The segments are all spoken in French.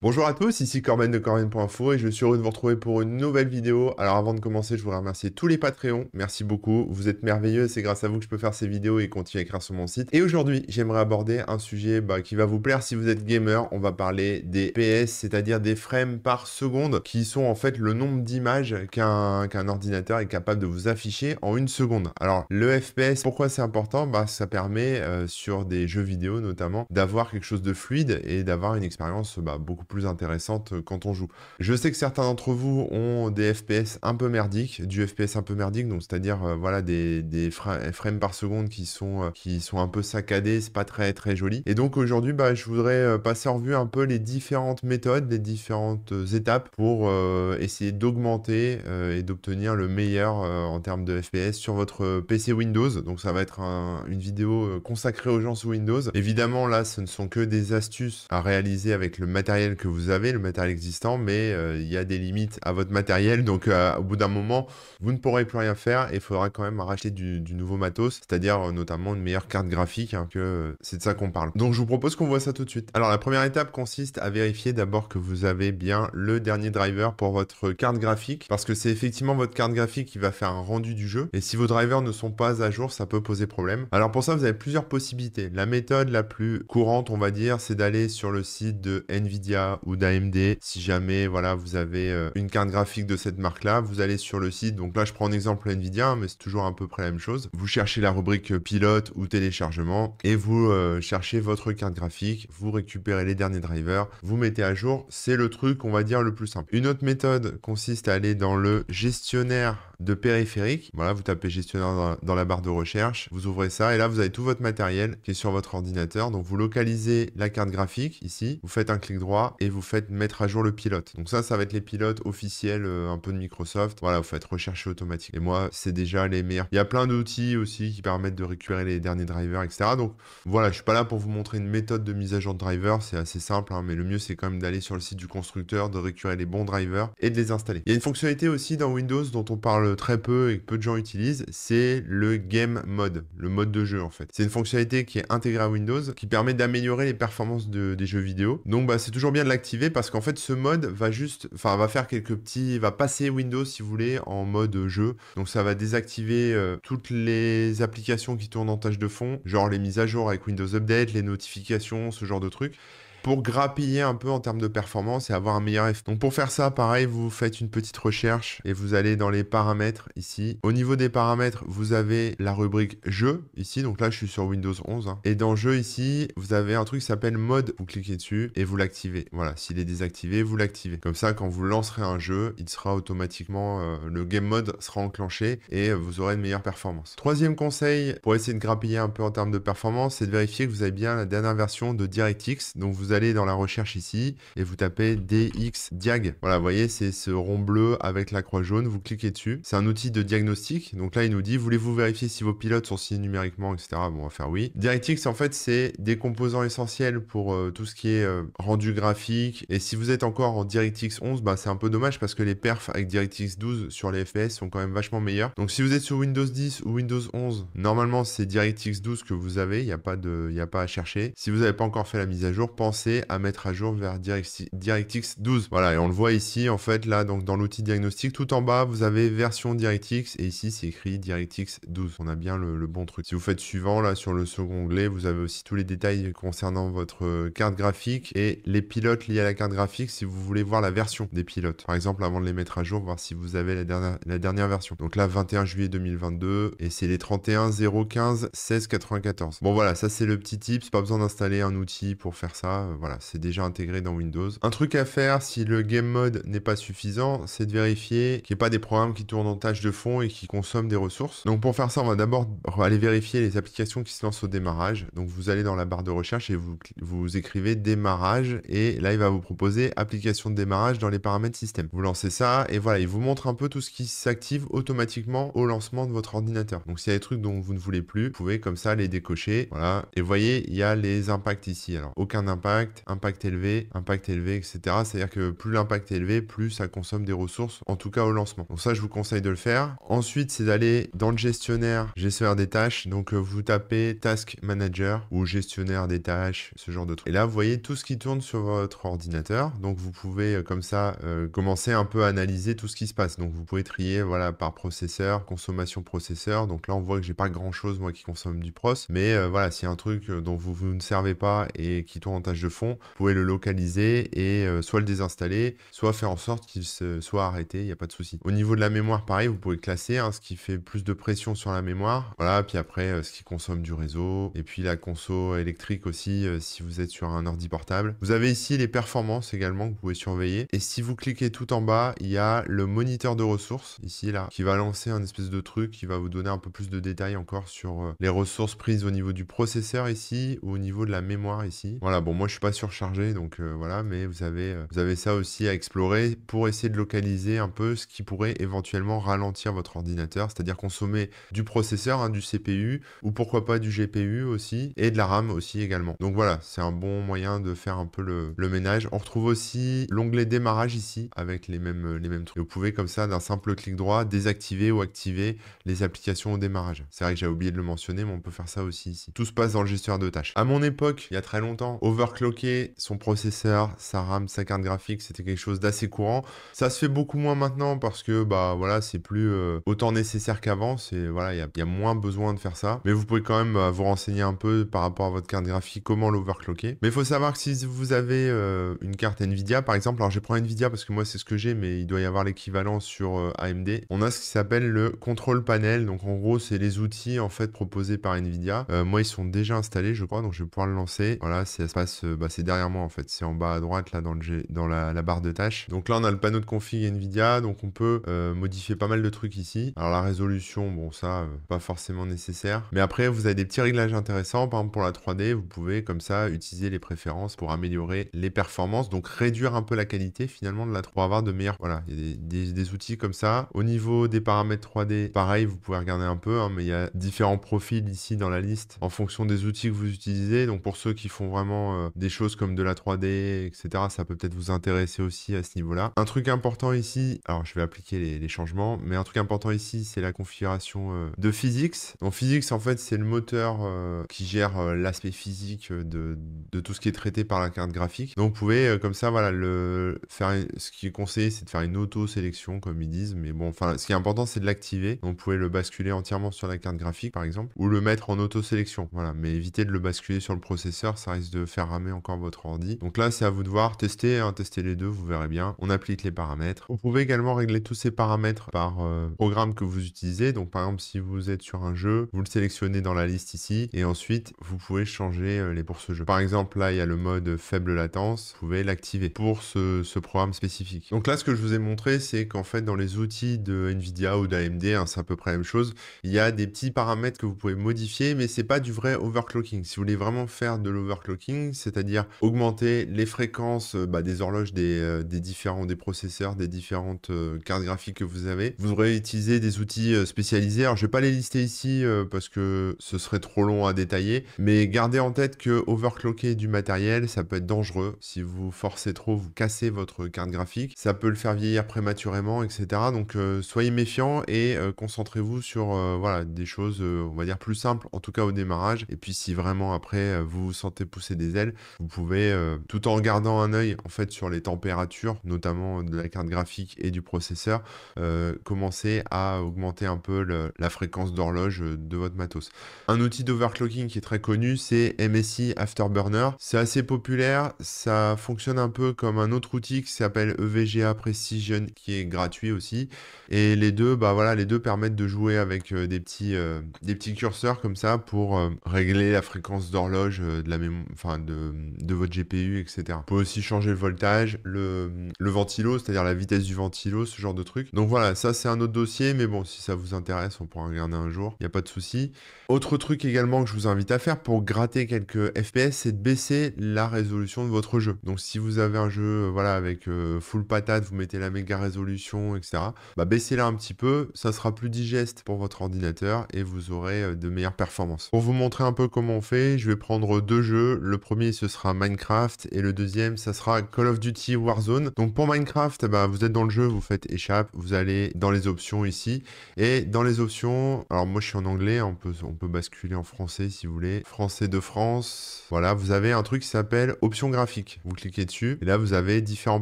Bonjour à tous, ici Corben de Corben.info et je suis heureux de vous retrouver pour une nouvelle vidéo. Alors avant de commencer, je voudrais remercier tous les Patreons, merci beaucoup, vous êtes merveilleux, c'est grâce à vous que je peux faire ces vidéos et continuer à écrire sur mon site. Et aujourd'hui, j'aimerais aborder un sujet bah, qui va vous plaire si vous êtes gamer, on va parler des PS, c'est-à-dire des frames par seconde, qui sont en fait le nombre d'images qu'un ordinateur est capable de vous afficher en une seconde. Alors le FPS, pourquoi c'est important Bah ça permet euh, sur des jeux vidéo notamment d'avoir quelque chose de fluide et d'avoir une expérience bah, beaucoup plus intéressante euh, quand on joue. Je sais que certains d'entre vous ont des FPS un peu merdiques, du FPS un peu merdique, donc c'est-à-dire euh, voilà des, des frames par seconde qui sont, euh, qui sont un peu saccadés, c'est pas très très joli. Et donc aujourd'hui, bah, je voudrais passer en revue un peu les différentes méthodes, les différentes étapes pour essayer d'augmenter et d'obtenir le meilleur en termes de FPS sur votre PC Windows. Donc ça va être une vidéo consacrée aux gens sous Windows. Évidemment, là, ce ne sont que des astuces à réaliser avec le matériel que vous avez, le matériel existant, mais euh, il y a des limites à votre matériel. Donc euh, au bout d'un moment, vous ne pourrez plus rien faire et il faudra quand même racheter du, nouveau matos, c'est-à-dire euh, notamment une meilleure carte graphique, hein, que c'est de ça qu'on parle. Donc je vous propose qu'on voit ça tout de suite. Alors la première étape consiste à vérifier d'abord que vous avez bien le dernier driver pour votre carte graphique, parce que c'est effectivement votre carte graphique qui va faire un rendu du jeu. Et si vos drivers ne sont pas à jour, ça peut poser problème. Alors pour ça, vous avez plusieurs possibilités. La méthode la plus courante, on va dire, c'est d'aller sur le site de Nvidia ou d'AMD. Si jamais voilà vous avez euh, une carte graphique de cette marque-là, vous allez sur le site. Donc là, je prends un exemple Nvidia, hein, mais c'est toujours à peu près la même chose. Vous cherchez la rubrique pilote ou téléchargement et vous euh, cherchez votre carte graphique. Vous récupérez les derniers drivers, vous mettez à jour. C'est le truc, on va dire, le plus simple. Une autre méthode consiste à aller dans le gestionnaire de périphérique. Voilà, vous tapez gestionnaire dans la barre de recherche, vous ouvrez ça et là vous avez tout votre matériel qui est sur votre ordinateur. Donc vous localisez la carte graphique ici, vous faites un clic droit et vous faites mettre à jour le pilote. Donc ça, ça va être les pilotes officiels euh, un peu de Microsoft. Voilà, vous faites rechercher automatique. Et moi, c'est déjà les meilleurs. Il y a plein d'outils aussi qui permettent de récupérer les derniers drivers, etc. Donc voilà, je suis pas là pour vous montrer une méthode de mise à jour de driver, c'est assez simple, hein, mais le mieux c'est quand même d'aller sur le site du constructeur, de récupérer les bons drivers et de les installer. Il y a une fonctionnalité aussi dans Windows dont on parle très peu et que peu de gens utilisent, c'est le game mode, le mode de jeu en fait. C'est une fonctionnalité qui est intégrée à Windows qui permet d'améliorer les performances des jeux vidéo. Donc bah, c'est toujours bien l'activer parce qu'en fait ce mode va juste, enfin va faire quelques petits, va passer Windows si vous voulez en mode jeu. Donc ça va désactiver euh, toutes les applications qui tournent en tâche de fond, genre les mises à jour avec Windows Update, les notifications, ce genre de trucs pour grappiller un peu en termes de performance et avoir un meilleur effet. Donc pour faire ça, pareil, vous faites une petite recherche et vous allez dans les paramètres ici. Au niveau des paramètres, vous avez la rubrique jeu ici. Donc là, je suis sur Windows 11. Hein. Et dans jeu ici, vous avez un truc qui s'appelle mode. Vous cliquez dessus et vous l'activez. Voilà, s'il est désactivé, vous l'activez. Comme ça, quand vous lancerez un jeu, il sera automatiquement, euh, le game mode sera enclenché et vous aurez une meilleure performance. Troisième conseil pour essayer de grappiller un peu en termes de performance, c'est de vérifier que vous avez bien la dernière version de DirectX. Donc vous allez dans la recherche ici et vous tapez DX Diag. Voilà, vous voyez, c'est ce rond bleu avec la croix jaune. Vous cliquez dessus. C'est un outil de diagnostic. Donc là, il nous dit, voulez-vous vérifier si vos pilotes sont signés numériquement, etc. Bon, on va faire oui. DirectX, en fait, c'est des composants essentiels pour euh, tout ce qui est euh, rendu graphique. Et si vous êtes encore en DirectX 11, bah, c'est un peu dommage parce que les perfs avec DirectX 12 sur les FPS sont quand même vachement meilleurs. Donc si vous êtes sur Windows 10 ou Windows 11, normalement, c'est DirectX 12 que vous avez. Il n'y a, pas de... y a pas à chercher. Si vous n'avez pas encore fait la mise à jour, pensez à mettre à jour vers DirectX, 12. Voilà, et on le voit ici, en fait, là, donc dans l'outil diagnostic, tout en bas, vous avez version DirectX, et ici, c'est écrit DirectX 12. On a bien le, bon truc. Si vous faites suivant, là, sur le second onglet, vous avez aussi tous les détails concernant votre euh, carte graphique et les pilotes liés à la carte graphique, si vous voulez voir la version des pilotes. Par exemple, avant de les mettre à jour, voir si vous avez la dernière, la dernière version. Donc là, 21 juillet 2022, et c'est les 31 015 16 94. Bon, voilà, ça, c'est le petit tip. Pas besoin d'installer un outil pour faire ça voilà, c'est déjà intégré dans Windows. Un truc à faire si le game mode n'est pas suffisant, c'est de vérifier qu'il n'y ait pas des programmes qui tournent en tâche de fond et qui consomment des ressources. Donc pour faire ça, on va d'abord aller vérifier les applications qui se lancent au démarrage. Donc vous allez dans la barre de recherche et vous, vous écrivez démarrage et là il va vous proposer application de démarrage dans les paramètres système. Vous lancez ça et voilà, il vous montre un peu tout ce qui s'active automatiquement au lancement de votre ordinateur. Donc s'il y a des trucs dont vous ne voulez plus, vous pouvez comme ça les décocher. Voilà. Et voyez, il y a les impacts ici. Alors aucun impact impact, élevé, impact élevé, etc. C'est-à-dire que plus l'impact est élevé, plus ça consomme des ressources, en tout cas au lancement. Donc ça, je vous conseille de le faire. Ensuite, c'est d'aller dans le gestionnaire, gestionnaire des tâches. Donc euh, vous tapez Task Manager ou gestionnaire des tâches, ce genre de truc. Et là, vous voyez tout ce qui tourne sur votre ordinateur. Donc vous pouvez euh, comme ça euh, commencer un peu à analyser tout ce qui se passe. Donc vous pouvez trier voilà par processeur, consommation processeur. Donc là, on voit que j'ai pas grand chose moi qui consomme du pros, mais voilà, s'il un truc dont vous, vous ne servez pas et qui tourne en tâche de fond, vous pouvez le localiser et euh, soit le désinstaller, soit faire en sorte qu'il soit arrêté, il n'y a pas de souci. Au niveau de la mémoire, pareil, vous pouvez classer hein, ce qui fait plus de pression sur la mémoire. Voilà, puis après, euh, ce qui consomme du réseau, et puis la conso électrique aussi, euh, si vous êtes sur un ordi portable. Vous avez ici les performances également que vous pouvez surveiller. Et si vous cliquez tout en bas, il y a le moniteur de ressources, ici, là, qui va lancer un espèce de truc qui va vous donner un peu plus de détails encore sur les ressources prises au niveau du processeur ici ou au niveau de la mémoire ici. Voilà, bon, moi je suis pas surchargé, donc euh, voilà, mais vous avez, euh, vous avez ça aussi à explorer pour essayer de localiser un peu ce qui pourrait éventuellement ralentir votre ordinateur, c'est-à-dire consommer du processeur, hein, du CPU, ou pourquoi pas du GPU aussi, et de la RAM aussi également. Donc voilà, c'est un bon moyen de faire un peu le, ménage. On retrouve aussi l'onglet démarrage ici, avec les mêmes, euh, les mêmes trucs. vous pouvez comme ça, d'un simple clic droit, désactiver ou activer les applications au démarrage. C'est vrai que j'ai oublié de le mentionner, mais on peut faire ça aussi ici. Tout se passe dans le gestionnaire de tâches. À mon époque, il y a très longtemps, Overclock son processeur, sa RAM, sa carte graphique, c'était quelque chose d'assez courant. Ça se fait beaucoup moins maintenant parce que bah voilà, c'est plus euh, autant nécessaire qu'avant, c'est voilà, il y, a moins besoin de faire ça. Mais vous pouvez quand même euh, vous renseigner un peu par rapport à votre carte graphique, comment l'overclocker. Mais il faut savoir que si vous avez euh, une carte Nvidia par exemple, alors je prends Nvidia parce que moi c'est ce que j'ai, mais il doit y avoir l'équivalent sur AMD. On a ce qui s'appelle le control panel, donc en gros c'est les outils en fait proposés par Nvidia. moi ils sont déjà installés, je crois, donc je vais pouvoir le lancer. Voilà, ça se passe bah, c'est derrière moi en fait. C'est en bas à droite là dans, le dans la, barre de tâches. Donc là on a le panneau de config Nvidia, donc on peut euh, modifier pas mal de trucs ici. Alors la résolution, bon ça, euh, pas forcément nécessaire. Mais après vous avez des petits réglages intéressants. Par exemple pour la 3D, vous pouvez comme ça utiliser les préférences pour améliorer les performances, donc réduire un peu la qualité finalement de la 3 pour avoir de meilleurs... Voilà, il y a des, outils comme ça. Au niveau des paramètres 3D, pareil, vous pouvez regarder un peu, hein, mais il y a différents profils ici dans la liste en fonction des outils que vous utilisez. Donc pour ceux qui font vraiment euh, des choses comme de la 3D, etc. Ça peut peut-être vous intéresser aussi à ce niveau-là. Un truc important ici, alors je vais appliquer les, changements, mais un truc important ici, c'est la configuration euh, de Physics. Donc Physics, en fait, c'est le moteur euh, qui gère euh, l'aspect physique de, tout ce qui est traité par la carte graphique. Donc vous pouvez, comme ça, voilà, le faire. Ce qui est conseillé, c'est de faire une auto-sélection, comme ils disent. Mais bon, enfin, ce qui est important, c'est de l'activer. Donc vous pouvez le basculer entièrement sur la carte graphique, par exemple, ou le mettre en auto-sélection. Voilà, mais éviter de le basculer sur le processeur, ça risque de faire ramener encore votre ordi. Donc là, c'est à vous de voir. tester, hein, tester les deux, vous verrez bien. On applique les paramètres. Vous pouvez également régler tous ces paramètres par euh, programme que vous utilisez. Donc par exemple, si vous êtes sur un jeu, vous le sélectionnez dans la liste ici et ensuite, vous pouvez changer euh, les pour ce jeu. Par exemple, là, il y a le mode faible latence. Vous pouvez l'activer pour ce, programme spécifique. Donc là, ce que je vous ai montré, c'est qu'en fait, dans les outils de NVIDIA ou d'AMD, hein, c'est à peu près la même chose, il y a des petits paramètres que vous pouvez modifier, mais c'est pas du vrai overclocking. Si vous voulez vraiment faire de l'overclocking, c'est c'est-à-dire augmenter les fréquences euh, bah, des horloges euh, des, différents des processeurs, des différentes euh, cartes graphiques que vous avez. Vous aurez utilisé des outils spécialisés. Alors je ne vais pas les lister ici parce que ce serait trop long à détailler, mais gardez en tête que overclocker du matériel, ça peut être dangereux. Si vous forcez trop, vous cassez votre carte graphique. Ça peut le faire vieillir prématurément, etc. Donc soyez méfiant et concentrez-vous sur voilà, des choses, on va dire, plus simples, en tout cas au démarrage. Et puis si vraiment après, vous vous sentez pousser des ailes, vous pouvez, euh, tout en gardant un œil en fait sur les températures, notamment euh, de la carte graphique et du processeur, euh, commencer à augmenter un peu la fréquence d'horloge de votre matos. Un outil d'overclocking qui est très connu, c'est MSI Afterburner. C'est assez populaire, ça fonctionne un peu comme un autre outil qui s'appelle EVGA Precision, qui est gratuit aussi. Et les deux, bah voilà, les deux permettent de jouer avec des petits, des petits curseurs comme ça pour régler la fréquence d'horloge de la mémoire, enfin de de votre GPU, etc. Vous pouvez aussi changer le voltage, le, ventilo, c'est-à-dire la vitesse du ventilo, ce genre de truc. Donc voilà, ça c'est un autre dossier, mais bon, si ça vous intéresse, on pourra regarder un jour, il n'y a pas de souci. Autre truc également que je vous invite à faire pour gratter quelques FPS, c'est de baisser la résolution de votre jeu. Donc si vous avez un jeu euh, voilà, avec euh, full patate, vous mettez la méga résolution, etc., bah baissez-la un petit peu, ça sera plus digeste pour votre ordinateur et vous aurez euh, de meilleures performances. Pour vous montrer un peu comment on fait, je vais prendre deux jeux. Le premier, ce sera Minecraft. Et le deuxième, ça sera Call of Duty Warzone. Donc pour Minecraft, bah, vous êtes dans le jeu, vous faites échappe, vous allez dans les options ici. Et dans les options, alors moi je suis en anglais, on peut, on peut basculer en français si vous voulez. Français de France. Voilà, vous avez un truc qui s'appelle options graphiques. Vous cliquez dessus. Et là, vous avez différents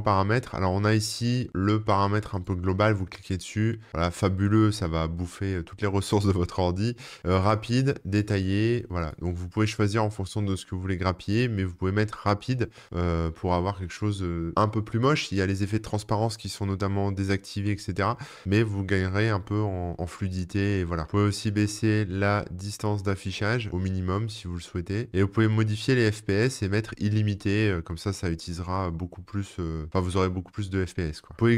paramètres. Alors on a ici le paramètre un peu global, vous cliquez dessus. Voilà, fabuleux, ça va bouffer euh, toutes les ressources de votre ordi. Euh, rapide, détaillé, voilà. Donc vous pouvez choisir en fonction de ce que vous voulez grappiller, mais vous pouvez mettre rapide euh, pour avoir quelque chose euh, un peu plus moche. Il y a les effets de transparence qui sont notamment désactivés, etc. Mais vous gagnerez un peu en, fluidité. Et voilà. Vous pouvez aussi baisser la distance d'affichage au minimum si vous le souhaitez. Et vous pouvez modifier les FPS et mettre illimité. Euh, comme ça, ça utilisera beaucoup plus. Enfin, vous aurez beaucoup plus de FPS. Quoi. Vous pouvez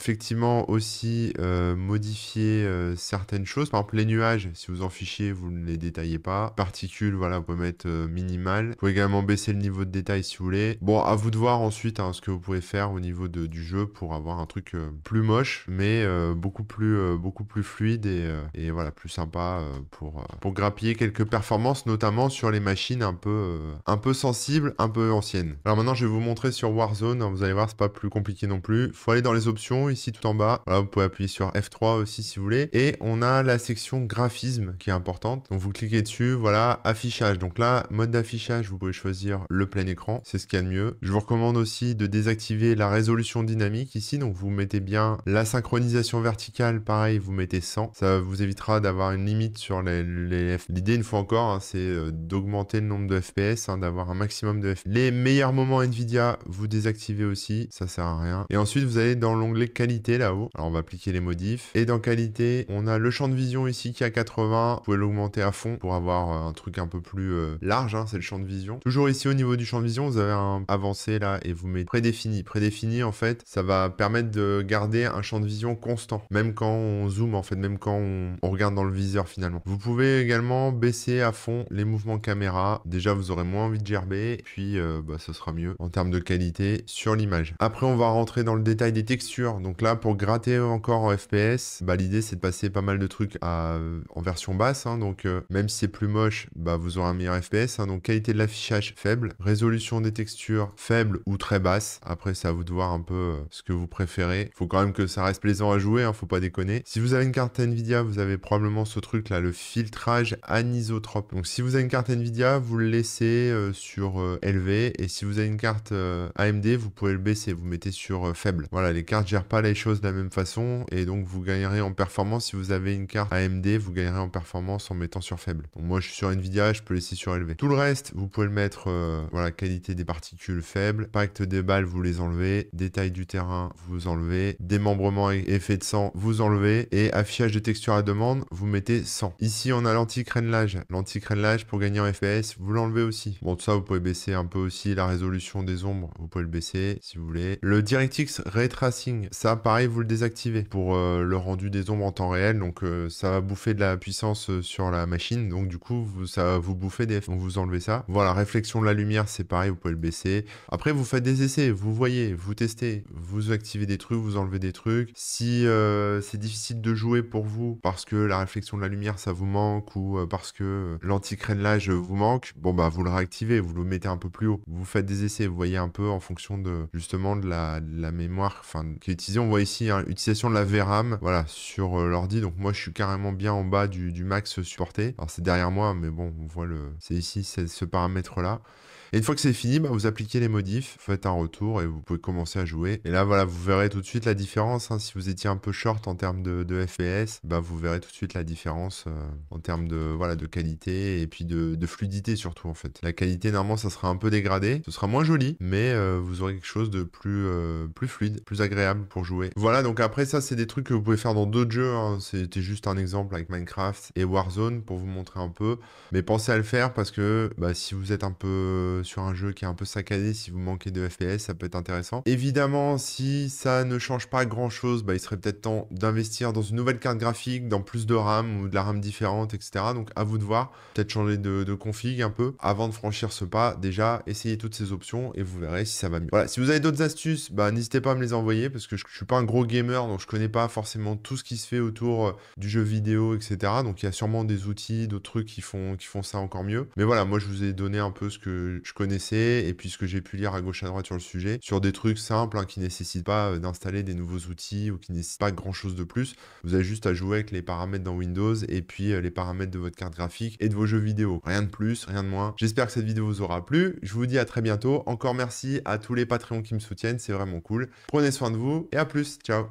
effectivement aussi modifier certaines choses. Par exemple, les nuages, si vous en fichez, vous ne les détaillez pas. Particules, voilà, vous pouvez mettre minimal. Vous pouvez également baisser le niveau de détail si vous voulez. Bon, à vous de voir ensuite hein, ce que vous pouvez faire au niveau de, du jeu pour avoir un truc euh, plus moche, mais euh, beaucoup, plus, euh, beaucoup plus fluide et, et voilà, plus sympa pour, pour grappiller quelques performances, notamment sur les machines un peu, un peu sensibles, un peu anciennes. Alors maintenant, je vais vous montrer sur Warzone. Hein, vous allez voir, c'est pas plus compliqué non plus. Faut aller dans les options, ici tout en bas. Voilà, vous pouvez appuyer sur F3 aussi si vous voulez. Et on a la section graphisme qui est importante. Donc vous cliquez dessus, voilà, affichage. Donc là, mode d'affichage, vous pouvez choisir le plein écran, c'est ce qu'il y a de mieux. Je vous recommande aussi de désactiver la résolution dynamique ici, donc vous mettez bien la synchronisation verticale, pareil, vous mettez 100. Ça vous évitera d'avoir une limite sur les, L'idée, une fois encore, hein, c'est euh, d'augmenter le nombre de FPS, hein, d'avoir un maximum de FPS. Les meilleurs moments NVIDIA, vous désactivez aussi, ça sert à rien. Et ensuite, vous allez dans l'onglet qualité là-haut. Alors, on va appliquer les modifs. Et dans qualité, on a le champ de vision ici qui est à 80. Vous pouvez l'augmenter à fond pour avoir euh, un truc un peu plus euh, large, hein, c'est le champ de vision. Toujours ici au niveau du champ de vision, vous avez un avancé là et vous mettez prédéfini. Prédéfini en fait, ça va permettre de garder un champ de vision constant, même quand on zoome en fait, même quand on, regarde dans le viseur finalement. Vous pouvez également baisser à fond les mouvements caméra. Déjà vous aurez moins envie de gerber, puis euh, bah, ce sera mieux en termes de qualité sur l'image. Après on va rentrer dans le détail des textures. Donc là pour gratter encore en FPS, bah, l'idée c'est de passer pas mal de trucs en version basse. Hein. donc euh, même si c'est plus moche, bah, vous aurez un meilleur FPS. Hein. donc qualité de l'affichage faible, résolution des textures faible ou très basse. Après, ça à vous de voir un peu euh, ce que vous préférez. Faut quand même que ça reste plaisant à jouer, hein, faut pas déconner. Si vous avez une carte Nvidia, vous avez probablement ce truc là, le filtrage anisotrope. Donc si vous avez une carte Nvidia, vous le laissez euh, sur élevé euh, et si vous avez une carte AMD, vous pouvez le baisser, vous mettez sur faible. Voilà, les cartes gèrent pas les choses de la même façon et donc vous gagnerez en performance si vous avez une carte AMD, vous gagnerez en performance en mettant sur faible. moi je suis sur Nvidia, je peux laisser sur élevé. Tout le reste, vous pouvez le euh, voilà, qualité des particules faible pacte des balles, vous les enlevez, détail du terrain, vous enlevez, démembrement et effet de sang, vous enlevez, et affichage de texture à demande, vous mettez 100. Ici, on a l'anti-crénelage. L'anti-crénelage, pour gagner en FPS, vous l'enlevez aussi. Bon, tout ça, vous pouvez baisser un peu aussi la résolution des ombres, vous pouvez le baisser si vous voulez. Le DirectX Ray Tracing, ça, pareil, vous le désactivez pour euh, le rendu des ombres en temps réel, donc euh, ça va bouffer de la puissance sur la machine, donc du coup, vous, ça va vous bouffer des... F donc vous enlevez ça. Voilà, réflexion de la lumière, c'est pareil, vous pouvez le baisser. Après, vous faites des essais, vous voyez, vous testez, vous activez des trucs, vous enlevez des trucs. Si euh, c'est difficile de jouer pour vous parce que la réflexion de la lumière, ça vous manque ou euh, parce que euh, l'anti-crénelage vous manque, bon bah vous le réactivez, vous le mettez un peu plus haut. Vous faites des essais, vous voyez un peu en fonction de justement de la, mémoire enfin, qui est utilisée. On voit ici l'utilisation hein, de la VRAM voilà, sur l'ordi. Donc moi je suis carrément bien en bas du, du max supporté. Alors c'est derrière moi, mais bon, on voit le. C'est ici, c'est ce paramètre et une fois que c'est fini, bah, vous appliquez les modifs, faites un retour et vous pouvez commencer à jouer. Et là, voilà, vous verrez tout de suite la différence. Hein. Si vous étiez un peu short en termes de, FPS, bah, vous verrez tout de suite la différence euh, en termes de, voilà, de qualité et puis de, fluidité surtout en fait. La qualité, normalement, ça sera un peu dégradé. Ce sera moins joli, mais euh, vous aurez quelque chose de euh, plus, fluide, plus agréable pour jouer. Voilà, donc après ça, c'est des trucs que vous pouvez faire dans d'autres jeux. Hein. C'était juste un exemple avec Minecraft et Warzone pour vous montrer un peu. Mais pensez à le faire parce que bah, si vous êtes un un peu euh, sur un jeu qui est un peu saccadé, si vous manquez de FPS, ça peut être intéressant. Évidemment, si ça ne change pas grand chose, bah, il serait peut-être temps d'investir dans une nouvelle carte graphique, dans plus de RAM ou de la RAM différente, etc. Donc à vous de voir, peut-être changer de, config un peu. Avant de franchir ce pas, déjà, essayez toutes ces options et vous verrez si ça va mieux. Voilà, si vous avez d'autres astuces, bah, n'hésitez pas à me les envoyer parce que je, suis pas un gros gamer, donc je connais pas forcément tout ce qui se fait autour euh, du jeu vidéo, etc. Donc il y a sûrement des outils, d'autres trucs qui font, qui font ça encore mieux. Mais voilà, moi je vous ai donné un peu ce que je connaissais et puis ce que j'ai pu lire à gauche à droite sur le sujet, sur des trucs simples hein, qui nécessitent pas euh, d'installer des nouveaux outils ou qui nécessitent pas grand chose de plus. Vous avez juste à jouer avec les paramètres dans Windows et puis euh, les paramètres de votre carte graphique et de vos jeux vidéo. Rien de plus, rien de moins. J'espère que cette vidéo vous aura plu. Je vous dis à très bientôt. Encore merci à tous les Patreons qui me soutiennent, c'est vraiment cool. Prenez soin de vous et à plus. Ciao